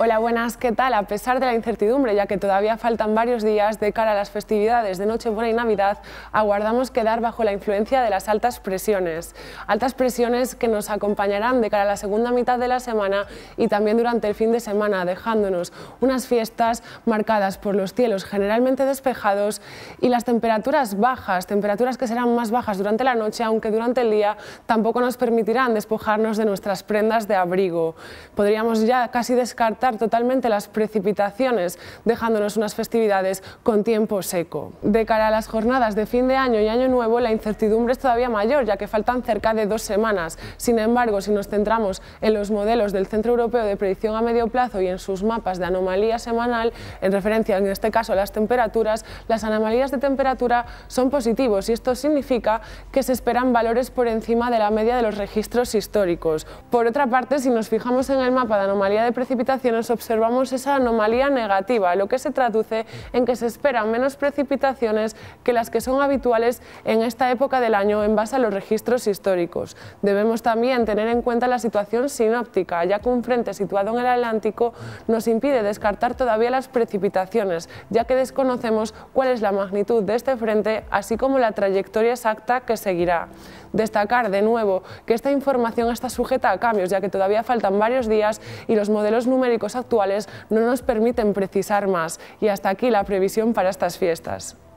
Hola, buenas, ¿qué tal? A pesar de la incertidumbre, ya que todavía faltan varios días de cara a las festividades de Nochebuena y Navidad, aguardamos quedar bajo la influencia de las altas presiones. Altas presiones que nos acompañarán de cara a la segunda mitad de la semana y también durante el fin de semana, dejándonos unas fiestas marcadas por los cielos generalmente despejados y las temperaturas bajas, temperaturas que serán más bajas durante la noche, aunque durante el día tampoco nos permitirán despojarnos de nuestras prendas de abrigo. Podríamos ya casi descartar totalmente las precipitaciones, dejándonos unas festividades con tiempo seco. De cara a las jornadas de fin de año y año nuevo, la incertidumbre es todavía mayor, ya que faltan cerca de dos semanas. Sin embargo, si nos centramos en los modelos del Centro Europeo de Predicción a Medio Plazo y en sus mapas de anomalía semanal, en referencia en este caso a las temperaturas, las anomalías de temperatura son positivos y esto significa que se esperan valores por encima de la media de los registros históricos. Por otra parte, si nos fijamos en el mapa de anomalía de precipitaciones, nos observamos esa anomalía negativa, lo que se traduce en que se esperan menos precipitaciones que las que son habituales en esta época del año en base a los registros históricos. Debemos también tener en cuenta la situación sinóptica, ya que un frente situado en el Atlántico nos impide descartar todavía las precipitaciones, ya que desconocemos cuál es la magnitud de este frente, así como la trayectoria exacta que seguirá. Destacar de nuevo que esta información está sujeta a cambios, ya que todavía faltan varios días y los modelos numéricos actuales no nos permiten precisar más y hasta aquí la previsión para estas fiestas.